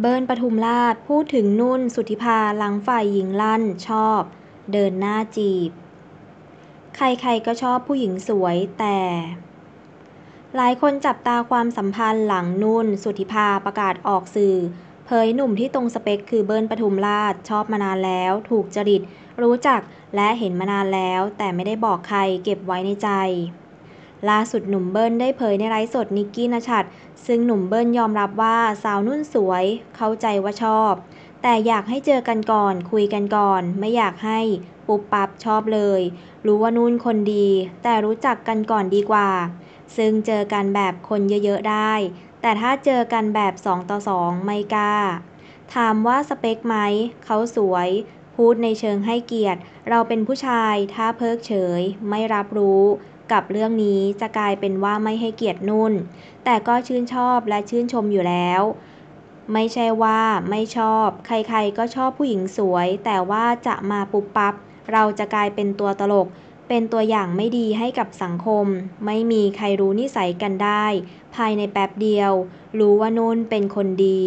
เบิร์นปทุมราชพูดถึงนุ่น สุธิภาหลังฝ่ายหญิงลั่น ชอบ เดินหน้าจีบ ใครๆก็ชอบผู้หญิงสวยแต่ หลายคนจับตาความสัมพันธ์หลังนุ่น สุธิภาประกาศออกสื่อ เผยหนุ่มที่ตรงสเปคคือเบิร์นปทุมราชชอบมานานแล้ว ถูกจริตรู้จักและเห็นมานานแล้ว แต่ไม่ได้บอกใครเก็บไว้ในใจล่าสุดหนุ่มเบิ้ลได้เผยในไลฟ์สดนิกกี้นชัดซึ่งหนุ่มเบิ้ลยอมรับว่าสาวนุ่นสวย เข้าใจว่าชอบ แต่อยากให้เจอกันก่อนคุยกันก่อนไม่อยากให้ปุ๊บปั๊บชอบเลย รู้ว่านุ่นคนดี แต่รู้จักกันก่อนดีกว่า ซึ่งเจอกันแบบคนเยอะๆได้ แต่ถ้าเจอกันแบบ 2 ต่อ 2ไม่กล้าถามว่าสเปคไหม เขาสวย พูดในเชิงให้เกียรติ เราเป็นผู้ชาย ถ้าเพิกเฉย ไม่รับรู้กับเรื่องนี้จะกลายเป็นว่าไม่ให้เกียรตินุ่น แต่ก็ชื่นชอบและชื่นชมอยู่แล้ว ไม่ใช่ว่าไม่ชอบ ใคร ๆ ก็ชอบผู้หญิงสวย แต่ว่าจะมาปุบปับเราจะกลายเป็นตัวตลก เป็นตัวอย่างไม่ดีให้กับสังคม ไม่มีใครรู้นิสัยกันได้ ภายในแป๊บเดียว รู้ว่านุ่นเป็นคนดี